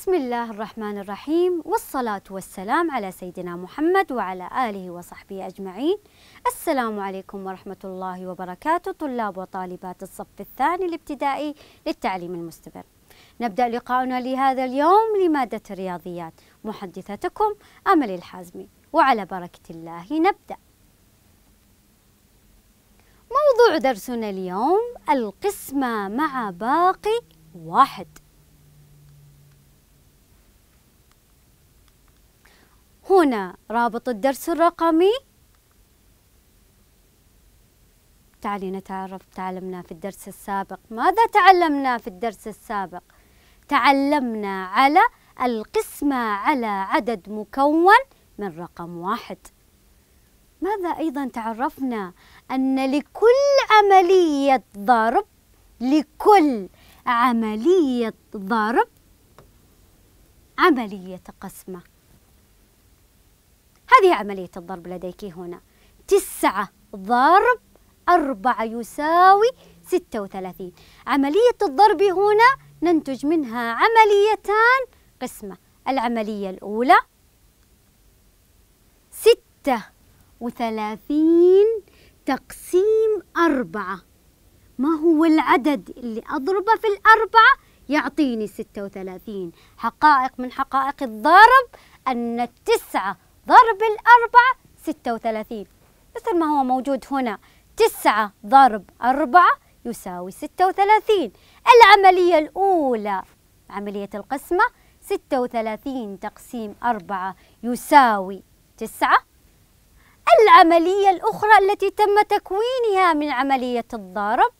بسم الله الرحمن الرحيم والصلاة والسلام على سيدنا محمد وعلى آله وصحبه أجمعين السلام عليكم ورحمة الله وبركاته طلاب وطالبات الصف الثاني الابتدائي للتعليم المستمر نبدأ لقاؤنا لهذا اليوم لمادة الرياضيات محدثتكم أمل الحازمي وعلى بركة الله نبدأ موضوع درسنا اليوم القسمة مع باقي واحد هنا رابط الدرس الرقمي تعالي نتعرف تعلمنا في الدرس السابق ماذا تعلمنا في الدرس السابق تعلمنا على القسمة على عدد مكون من رقم واحد ماذا أيضا تعرفنا أن لكل عملية ضرب لكل عملية ضرب عملية قسمة هذه عملية الضرب لديك هنا تسعة ضرب أربعة يساوي ستة وثلاثين عملية الضرب هنا ننتج منها عمليتان قسمة العملية الأولى ستة وثلاثين تقسيم أربعة ما هو العدد اللي أضربه في الأربعة يعطيني ستة وثلاثين حقائق من حقائق الضرب أن التسعة ضرب الأربعة ستة وثلاثين مثل ما هو موجود هنا تسعة ضرب أربعة يساوي ستة وثلاثين العملية الأولى عملية القسمة ستة وثلاثين تقسيم أربعة يساوي تسعة العملية الأخرى التي تم تكوينها من عملية الضرب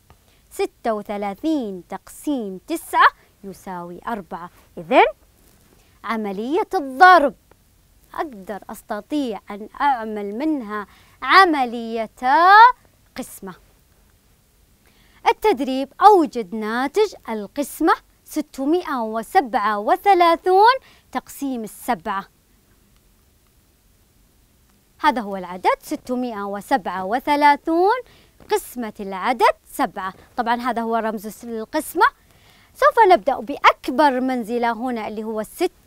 ستة وثلاثين تقسيم تسعة يساوي أربعة إذن عملية الضرب أقدر أستطيع أن أعمل منها عملية قسمة التدريب أوجد ناتج القسمة 637 تقسيم السبعة هذا هو العدد 637 قسمة العدد سبعة طبعا هذا هو رمز القسمة سوف نبدأ بأكبر منزلة هنا اللي هو الستة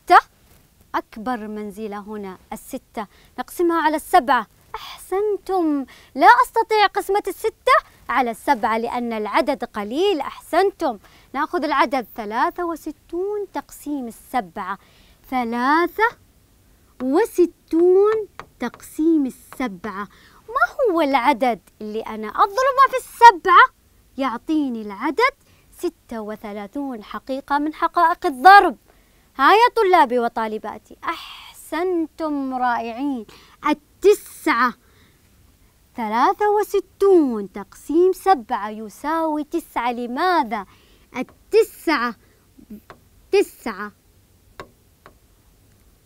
أكبر منزلة هنا الستة نقسمها على السبعة أحسنتم لا أستطيع قسمة الستة على السبعة لأن العدد قليل أحسنتم نأخذ العدد ثلاثة وستون تقسيم السبعة ثلاثة وستون تقسيم السبعة ما هو العدد اللي أنا أضربه في السبعة يعطيني العدد ستة وثلاثون حقيقة من حقائق الضرب ها يا طلابي وطالباتي أحسنتم رائعين التسعة ثلاثة وستون تقسيم سبعة يساوي تسعة لماذا؟ التسعة تسعة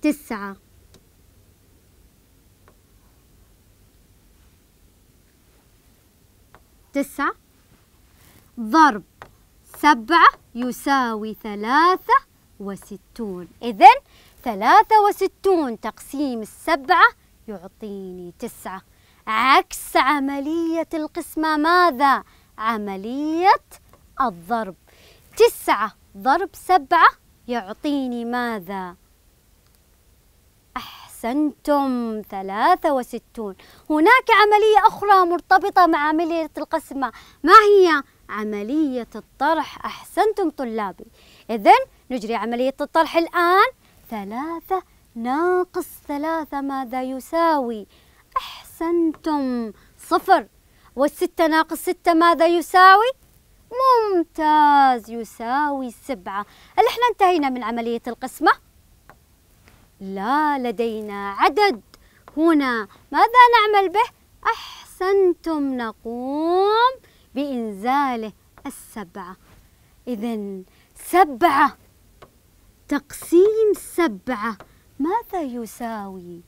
تسعة تسعة ضرب سبعة يساوي ثلاثة وستون إذن ثلاثة وستون تقسيم السبعة يعطيني تسعة عكس عملية القسمة ماذا؟ عملية الضرب تسعة ضرب سبعة يعطيني ماذا؟ أحسنتم 63 هناك عملية أخرى مرتبطة مع عملية القسمة ما هي؟ عملية الطرح أحسنتم طلابي إذن نجري عملية الطرح الآن ثلاثة ناقص ثلاثة ماذا يساوي؟ أحسنتم صفر والستة ناقص ستة ماذا يساوي؟ ممتاز يساوي سبعة هل احنا انتهينا من عملية القسمة؟ لا لدينا عدد هنا ماذا نعمل به؟ أحسنتم نقوم بإنزاله السبعة إذا سبعة تقسيم سبعة ماذا يساوي؟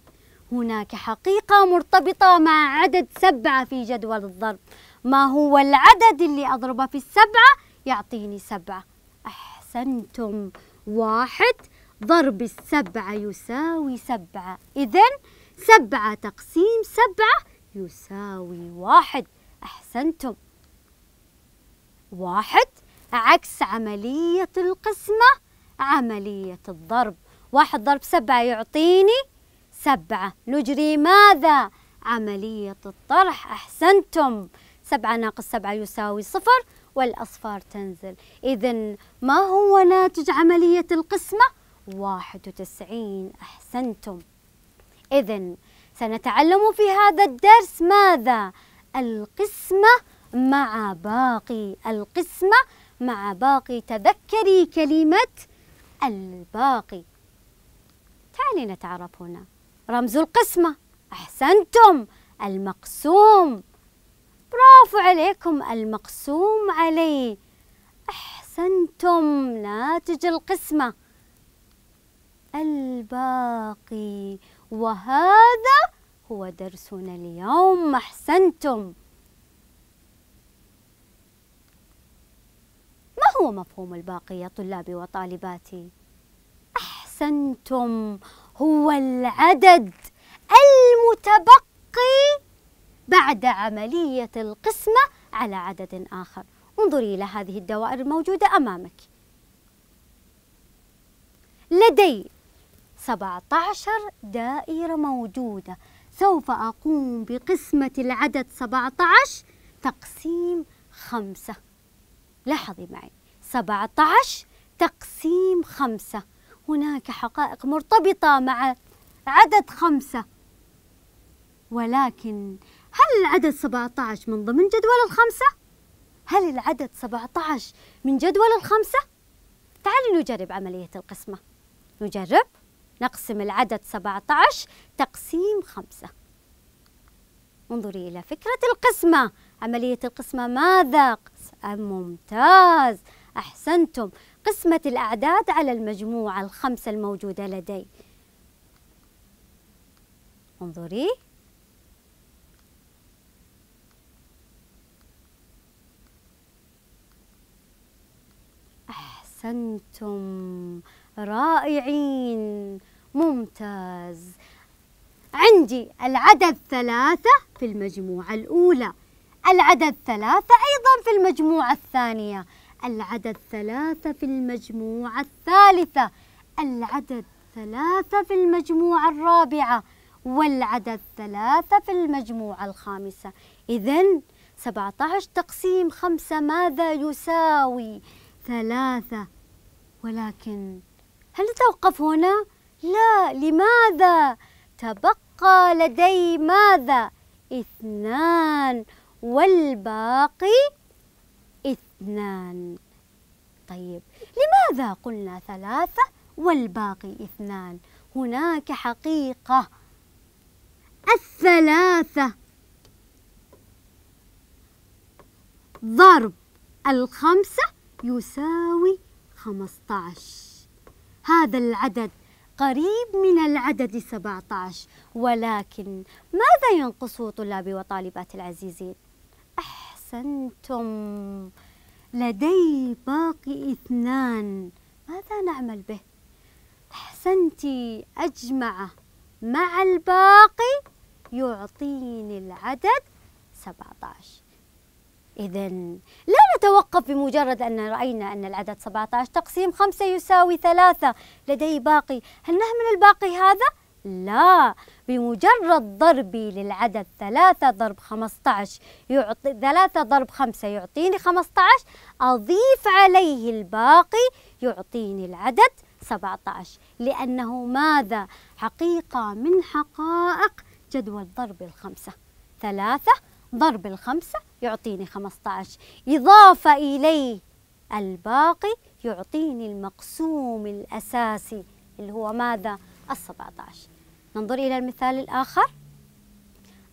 هناك حقيقة مرتبطة مع عدد سبعة في جدول الضرب ما هو العدد اللي أضربه في السبعة؟ يعطيني سبعة أحسنتم واحد ضرب السبعة يساوي سبعة إذا سبعة تقسيم سبعة يساوي واحد أحسنتم واحد عكس عملية القسمة عملية الضرب واحد ضرب سبعة يعطيني سبعة نجري ماذا؟ عملية الطرح أحسنتم سبعة ناقص سبعة يساوي صفر والأصفار تنزل إذا ما هو ناتج عملية القسمة؟ واحد وتسعين أحسنتم إذا سنتعلم في هذا الدرس ماذا؟ القسمة مع باقي القسمة مع باقي تذكري كلمة الباقي تعالي نتعرف هنا رمز القسمة أحسنتم المقسوم برافو عليكم المقسوم عليه أحسنتم ناتج القسمة الباقي وهذا هو درسنا اليوم أحسنتم ما هو مفهوم الباقي يا طلابي وطالباتي؟ أحسنتم هو العدد المتبقي بعد عملية القسمة على عدد آخر انظري إلى هذه الدوائر الموجودة أمامك لدي 17 دائرة موجودة سوف أقوم بقسمة العدد 17 تقسيم 5 لاحظي معي 17 تقسيم 5 هناك حقائق مرتبطة مع عدد 5 ولكن هل العدد 17 من ضمن جدول الخمسة؟ هل العدد 17 من جدول الخمسة؟ تعالي نجرب عملية القسمة نجرب نقسم العدد 17 تقسيم 5 انظري إلى فكرة القسمة عملية القسمة ماذا؟ ممتاز أحسنتم قسمة الأعداد على المجموعة الخمسة الموجودة لدي انظري أحسنتم رائعين ممتاز عندي العدد ثلاثة في المجموعة الأولى العدد ثلاثة أيضا في المجموعة الثانية العدد ثلاثة في المجموعة الثالثة العدد ثلاثة في المجموعة الرابعة والعدد ثلاثة في المجموعة الخامسة إذا 17 تقسيم خمسة ماذا يساوي ثلاثة ولكن هل نتوقف هنا؟ لا لماذا؟ تبقى لدي ماذا؟ اثنان والباقي اثنان طيب لماذا قلنا ثلاثة والباقي اثنان؟ هناك حقيقة الثلاثة ضرب الخمسة يساوي خمسة عشر هذا العدد قريب من العدد 17 ولكن ماذا ينقصه طلابي وطالباتي العزيزين؟ أحسنتم لدي باقي اثنان ماذا نعمل به؟ أحسنتي أجمعه مع الباقي يعطيني العدد 17 إذا لا نتوقف بمجرد أن رأينا أن العدد 17 تقسيم 5 يساوي 3 لدي باقي هل نهمل الباقي هذا؟ لا بمجرد ضربي للعدد 3 ضرب 15 يعطي 3 ضرب 5 يعطيني 15 أضيف عليه الباقي يعطيني العدد 17 لأنه ماذا؟ حقيقة من حقائق جدول ضرب الخمسة 3 ضرب الخمسة يعطيني عشر إضافة إليه الباقي يعطيني المقسوم الأساسي اللي هو ماذا؟ السبعة عشر ننظر إلى المثال الآخر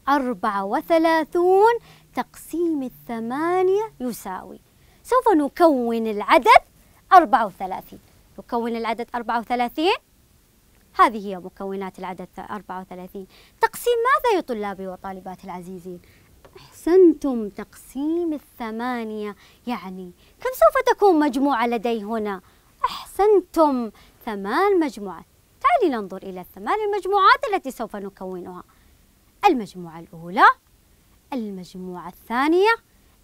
أربعة وثلاثون تقسيم الثمانية يساوي سوف نكون العدد أربعة وثلاثين نكون العدد أربعة وثلاثين هذه هي مكونات العدد أربعة وثلاثين تقسيم ماذا يا طلابي وطالباتي العزيزين أحسنتم تقسيم الثمانية يعني كم سوف تكون مجموعة لدي هنا؟ أحسنتم ثمان مجموعات تعالي ننظر إلى الثمان المجموعات التي سوف نكونها المجموعة الأولى المجموعة الثانية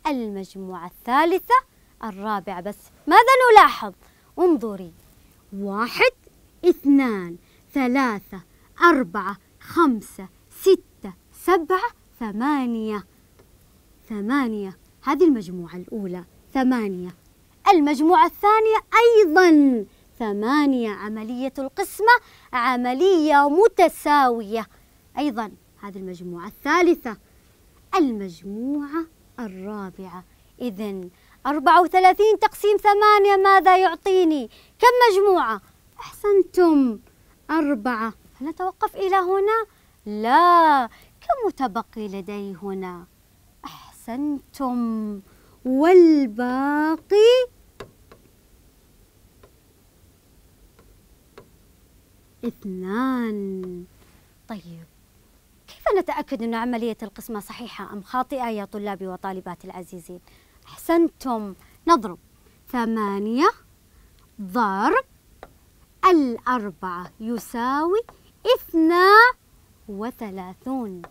المجموعة الثالثة الرابعة بس ماذا نلاحظ؟ انظري واحد اثنان ثلاثة أربعة خمسة ستة سبعة ثمانية ثمانية هذه المجموعة الأولى ثمانية المجموعة الثانية أيضا ثمانية عملية القسمة عملية متساوية أيضا هذه المجموعة الثالثة المجموعة الرابعة إذا 34 تقسيم ثمانية ماذا يعطيني؟ كم مجموعة؟ أحسنتم أربعة هل نتوقف إلى هنا؟ لا كم متبقي لدي هنا؟ أحسنتم والباقي اثنان طيب كيف نتأكد أن عملية القسمة صحيحة أم خاطئة يا طلابي وطالباتي العزيزين أحسنتم نضرب ثمانية ضرب الأربعة يساوي اثنا وثلاثون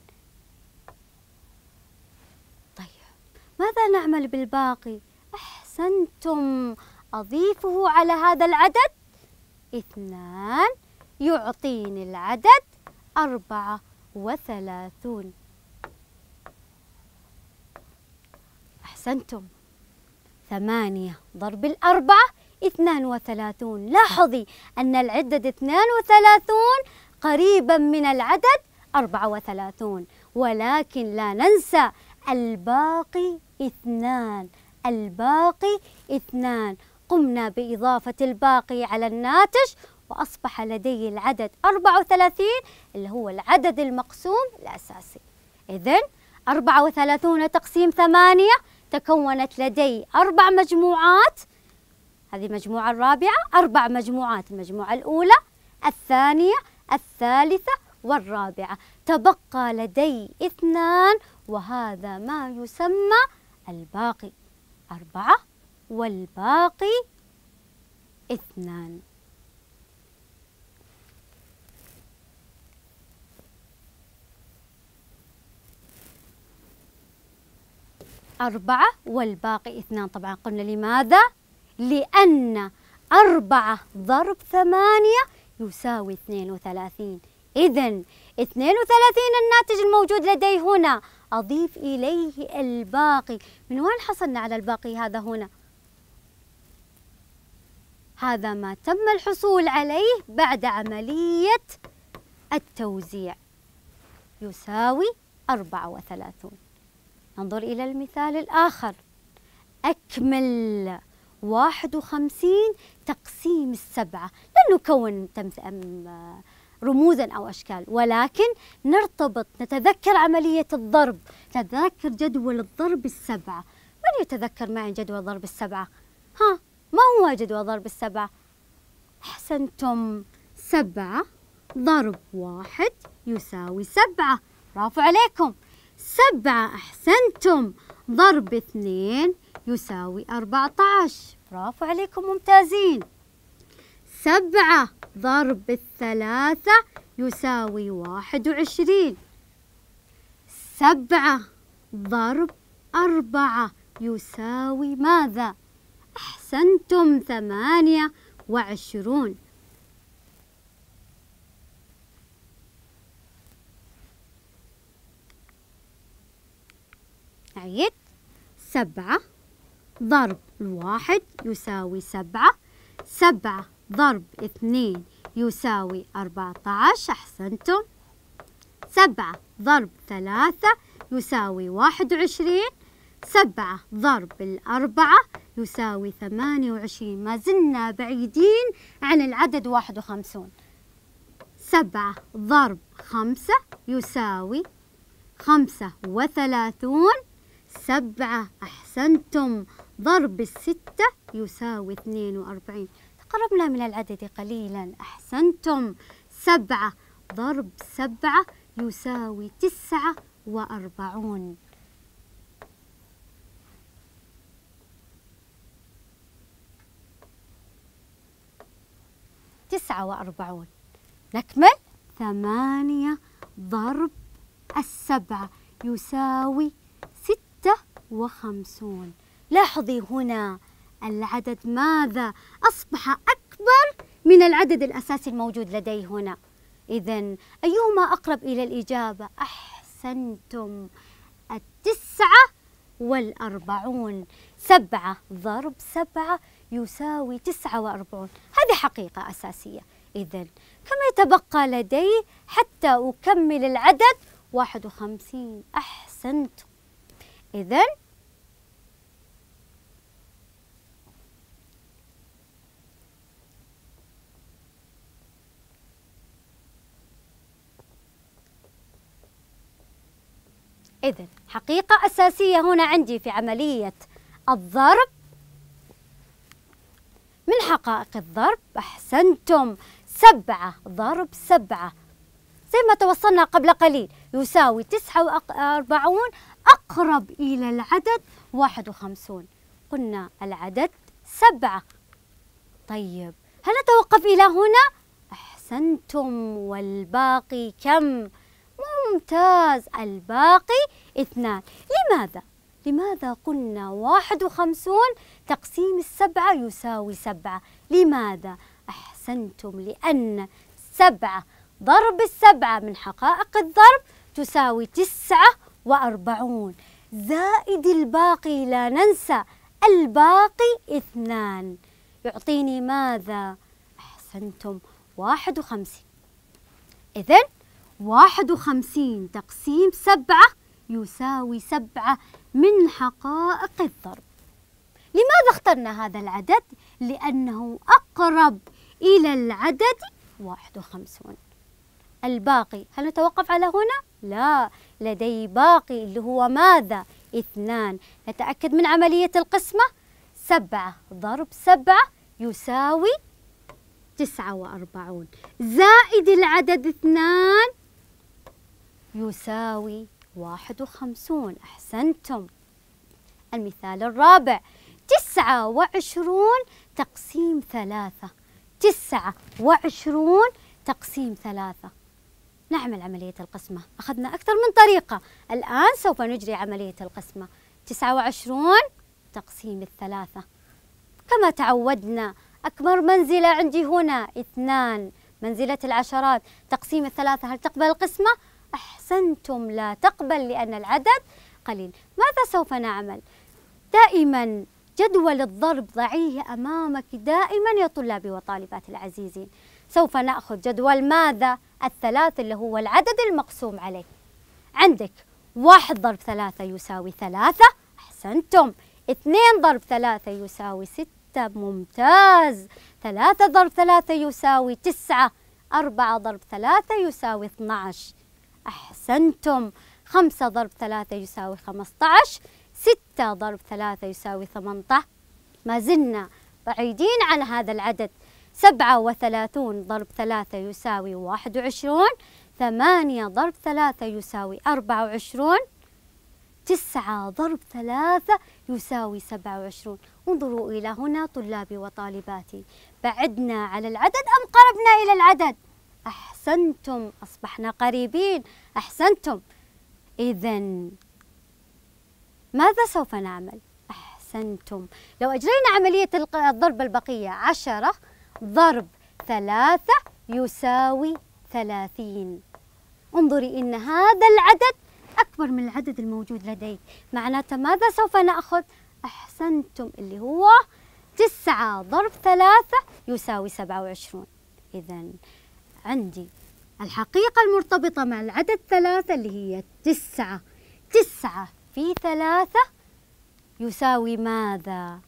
ماذا نعمل بالباقي؟ أحسنتم أضيفه على هذا العدد اثنان يعطيني العدد أربعة وثلاثون أحسنتم ثمانية ضرب الأربعة اثنان وثلاثون لاحظي أن العدد اثنان وثلاثون قريبا من العدد أربعة وثلاثون ولكن لا ننسى الباقي اثنان الباقي اثنان قمنا بإضافة الباقي على الناتج وأصبح لدي العدد 34 اللي هو العدد المقسوم الأساسي إذن 34 تقسيم 8 تكونت لدي أربع مجموعات هذه المجموعة الرابعة أربع مجموعات المجموعة الأولى الثانية الثالثة والرابعة تبقى لدي اثنان وهذا ما يسمى الباقي أربعة والباقي اثنان أربعة والباقي اثنان طبعا قلنا لماذا؟ لأن أربعة ضرب ثمانية يساوي اثنين وثلاثين إذن اثنين وثلاثين الناتج الموجود لدي هنا أضيف إليه الباقي من وين حصلنا على الباقي هذا هنا؟ هذا ما تم الحصول عليه بعد عملية التوزيع يساوي 34 ننظر إلى المثال الآخر أكمل 51 تقسيم السبعة لن نكون رموزا أو أشكال ولكن نرتبط نتذكر عملية الضرب نتذكر جدول الضرب السبعة من يتذكر معي جدول ضرب السبعة؟ ها ما هو جدول ضرب السبعة؟ أحسنتم سبعة ضرب واحد يساوي سبعة برافو عليكم سبعة أحسنتم ضرب اثنين يساوي أربعة عشر برافو عليكم ممتازين سبعة ضرب الثلاثة يساوي واحد وعشرين سبعة ضرب أربعة يساوي ماذا؟ أحسنتم ثمانية وعشرون عيد سبعة ضرب الواحد يساوي سبعة سبعة ضرب اثنين يساوي أربعة عشر أحسنتم سبعة ضرب ثلاثة يساوي واحد وعشرين سبعة ضرب الأربعة يساوي ثمانية وعشرين ما زلنا بعيدين عن العدد واحد وخمسون سبعة ضرب خمسة يساوي خمسة وثلاثون سبعة أحسنتم ضرب الستة يساوي اثنين وأربعين قربنا من العدد قليلا أحسنتم سبعة ضرب سبعة يساوي تسعة وأربعون تسعة وأربعون نكمل ثمانية ضرب السبعة يساوي ستة وخمسون لاحظي هنا العدد ماذا أصبح أكبر من العدد الأساسي الموجود لدي هنا إذا أيهما أقرب إلى الإجابة أحسنتم التسعة والأربعون سبعة ضرب سبعة يساوي تسعة وأربعون هذه حقيقة أساسية إذا كم يتبقى لدي حتى أكمل العدد واحد وخمسين أحسنتم إذا إذا حقيقة أساسية هنا عندي في عملية الضرب من حقائق الضرب أحسنتم سبعة ضرب سبعة زي ما توصلنا قبل قليل يساوي تسعة وأربعون أقرب إلى العدد واحد وخمسون قلنا العدد سبعة طيب هل نتوقف إلى هنا؟ أحسنتم والباقي كم؟ ممتاز الباقي اثنان لماذا؟ لماذا قلنا واحد وخمسون تقسيم السبعة يساوي سبعة لماذا؟ أحسنتم لأن سبعة ضرب السبعة من حقائق الضرب تساوي تسعة وأربعون زائد الباقي لا ننسى الباقي اثنان يعطيني ماذا؟ أحسنتم واحد وخمسين إذن واحد وخمسين تقسيم سبعة يساوي سبعة من حقائق الضرب لماذا اخترنا هذا العدد؟ لأنه أقرب إلى العدد واحد وخمسون الباقي هل نتوقف على هنا؟ لا لدي باقي اللي هو ماذا؟ اثنان نتأكد من عملية القسمة سبعة ضرب سبعة يساوي تسعة وأربعون زائد العدد اثنان يساوي واحد وخمسون أحسنتم المثال الرابع تسعة وعشرون تقسيم ثلاثة تسعة وعشرون تقسيم ثلاثة نعمل عملية القسمة أخذنا أكثر من طريقة الآن سوف نجري عملية القسمة تسعة وعشرون تقسيم الثلاثة كما تعودنا أكبر منزلة عندي هنا اثنان منزلة العشرات تقسيم الثلاثة هل تقبل القسمة؟ أحسنتم لا تقبل لأن العدد قليل ماذا سوف نعمل؟ دائما جدول الضرب ضعيه أمامك دائما يا طلابي وطالباتي العزيزين سوف نأخذ جدول ماذا؟ الثلاث اللي هو العدد المقسوم عليه عندك واحد ضرب ثلاثة يساوي ثلاثة أحسنتم اثنين ضرب ثلاثة يساوي ستة ممتاز ثلاثة ضرب ثلاثة يساوي تسعة أربعة ضرب ثلاثة يساوي اثناش أحسنتم خمسة ضرب ثلاثة يساوي خمسة عشر ستة ضرب ثلاثة يساوي ثمانية ما زلنا بعيدين عن هذا العدد سبعة وثلاثون ضرب ثلاثة يساوي واحد وعشرون ثمانية ضرب ثلاثة يساوي أربعة وعشرون تسعة ضرب ثلاثة يساوي سبعة وعشرون انظروا إلى هنا طلابي وطالباتي بعدنا على العدد أم قربنا إلى العدد؟ أحسنتم أصبحنا قريبين أحسنتم إذا ماذا سوف نعمل؟ أحسنتم لو أجرينا عملية الضرب البقية عشرة ضرب ثلاثة يساوي ثلاثين انظري إن هذا العدد أكبر من العدد الموجود لديك معناته ماذا سوف نأخذ؟ أحسنتم اللي هو تسعة ضرب ثلاثة يساوي سبعة وعشرون إذا عندي الحقيقة المرتبطة مع العدد ثلاثة اللي هي تسعة تسعة في ثلاثة يساوي ماذا؟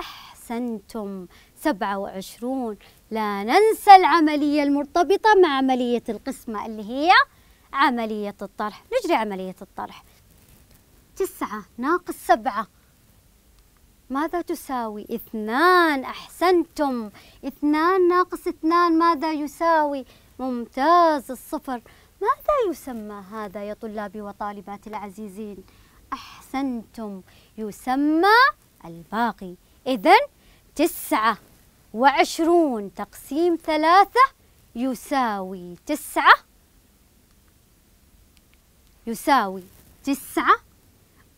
أحسنتم سبعة وعشرون لا ننسى العملية المرتبطة مع عملية القسمة اللي هي عملية الطرح نجري عملية الطرح تسعة ناقص سبعة ماذا تساوي اثنان أحسنتم اثنان ناقص اثنان ماذا يساوي ممتاز الصفر ماذا يسمى هذا يا طلابي وطالباتي العزيزين أحسنتم يسمى الباقي اذن تسعة وعشرون تقسيم ثلاثة يساوي تسعة يساوي تسعة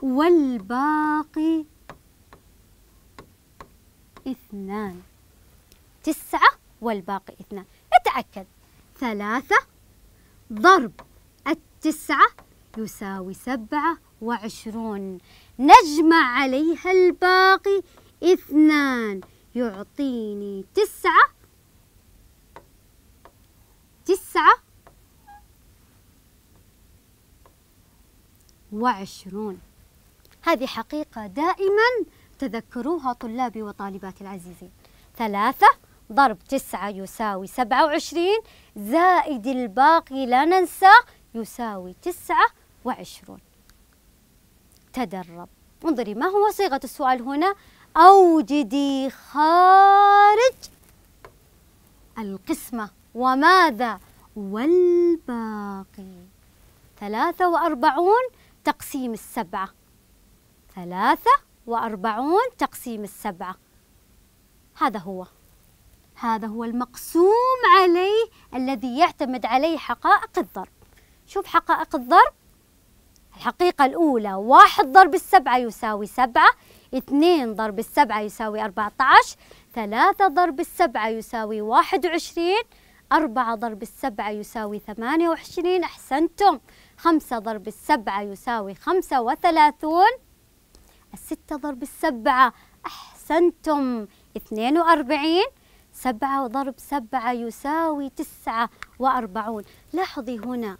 والباقي اثنان تسعة والباقي اثنان اتأكد ثلاثة ضرب التسعة يساوي سبعة وعشرون نجمع عليها الباقي اثنان يعطيني تسعة تسعة وعشرون هذه حقيقة دائماً تذكروها طلابي وطالباتي العزيزين ثلاثة ضرب تسعة يساوي سبعة وعشرين زائد الباقي لا ننساه يساوي تسعة وعشرون تدرب انظري ما هو صيغة السؤال هنا أوجدي خارج القسمة وماذا والباقي ثلاثة وأربعون تقسيم السبعة ثلاثة وأربعون تقسيم السبعة هذا هو هذا هو المقسوم عليه الذي يعتمد عليه حقائق الضرب شوف حقائق الضرب الحقيقة الأولى واحد ضرب السبعة يساوي سبعة اثنين ضرب السبعة يساوي أربعة عشر ثلاثة ضرب السبعة يساوي واحد وعشرين أربعة ضرب السبعة يساوي ثمانية وعشرين أحسنتم خمسة ضرب السبعة يساوي خمسة وثلاثون الستة ضرب السبعة أحسنتم اثنين وأربعين سبعة ضرب سبعة يساوي تسعة وأربعون لاحظي هنا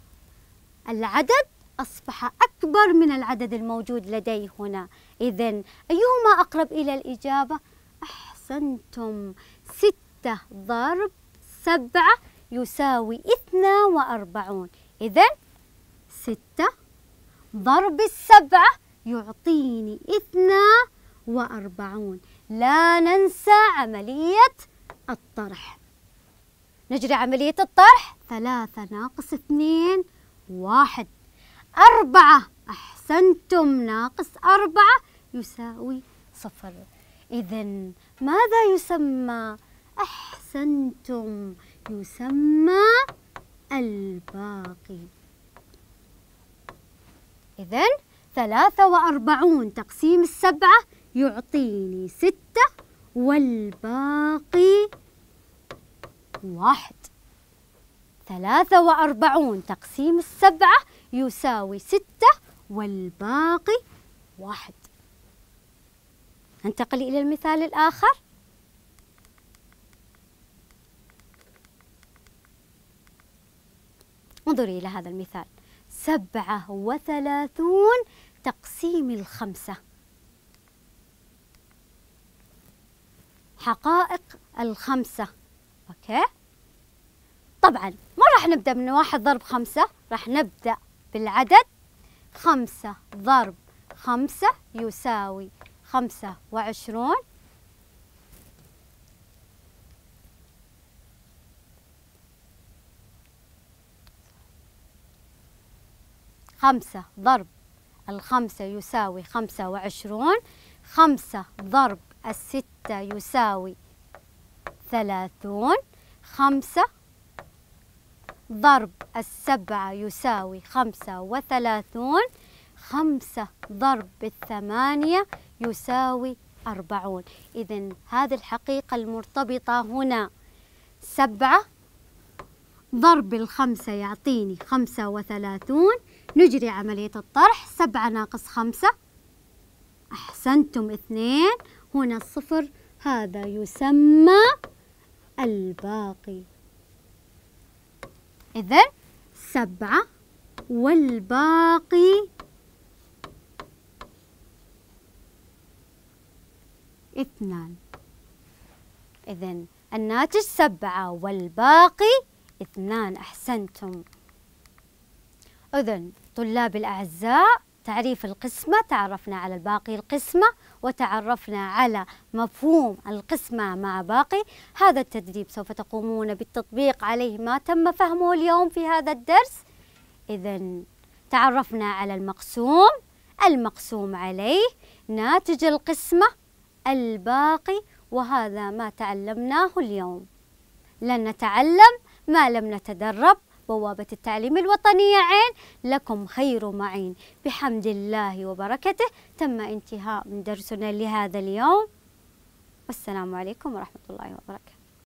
العدد أصبح أكبر من العدد الموجود لدي هنا إذا أيهما أقرب إلى الإجابة؟ أحسنتم ستة ضرب سبعة يساوي اثنى وأربعون إذا ستة ضرب السبعة يعطيني اثنا وأربعون لا ننسى عملية الطرح نجري عملية الطرح ثلاثة ناقص اثنين واحد أربعة أحسنتم ناقص أربعة يساوي صفر إذا ماذا يسمى أحسنتم يسمى الباقي إذن ثلاثة وأربعون تقسيم السبعة يعطيني ستة والباقي واحد ثلاثة وأربعون تقسيم السبعة يساوي ستة والباقي واحد ننتقل إلى المثال الآخر انظري إلى هذا المثال سبعة وثلاثون تقسيم الخمسة حقائق الخمسة أوكي طبعا ما راح نبدأ من واحد ضرب خمسة راح نبدأ بالعدد خمسة ضرب خمسة يساوي خمسة وعشرون خمسة ضرب الخمسة يساوي خمسة وعشرون خمسة ضرب الستة يساوي ثلاثون خمسة ضرب السبعة يساوي خمسة وثلاثون خمسة ضرب الثمانية يساوي أربعون إذا هذه الحقيقة المرتبطة هنا سبعة ضرب الخمسة يعطيني خمسة وثلاثون نجري عملية الطرح سبعة ناقص خمسة أحسنتم اثنين هنا الصفر هذا يسمى الباقي إذا سبعة والباقي اثنان إذا الناتج سبعة والباقي اثنان أحسنتم أذن طلاب الأعزاء تعريف القسمة تعرفنا على الباقي القسمة وتعرفنا على مفهوم القسمة مع باقي هذا التدريب سوف تقومون بالتطبيق عليه ما تم فهمه اليوم في هذا الدرس إذا تعرفنا على المقسوم المقسوم عليه ناتج القسمة الباقي وهذا ما تعلمناه اليوم لن نتعلم ما لم نتدرب بوابة التعليم الوطنية عين لكم خير معين بحمد الله وبركته تم انتهاء من درسنا لهذا اليوم والسلام عليكم ورحمة الله وبركاته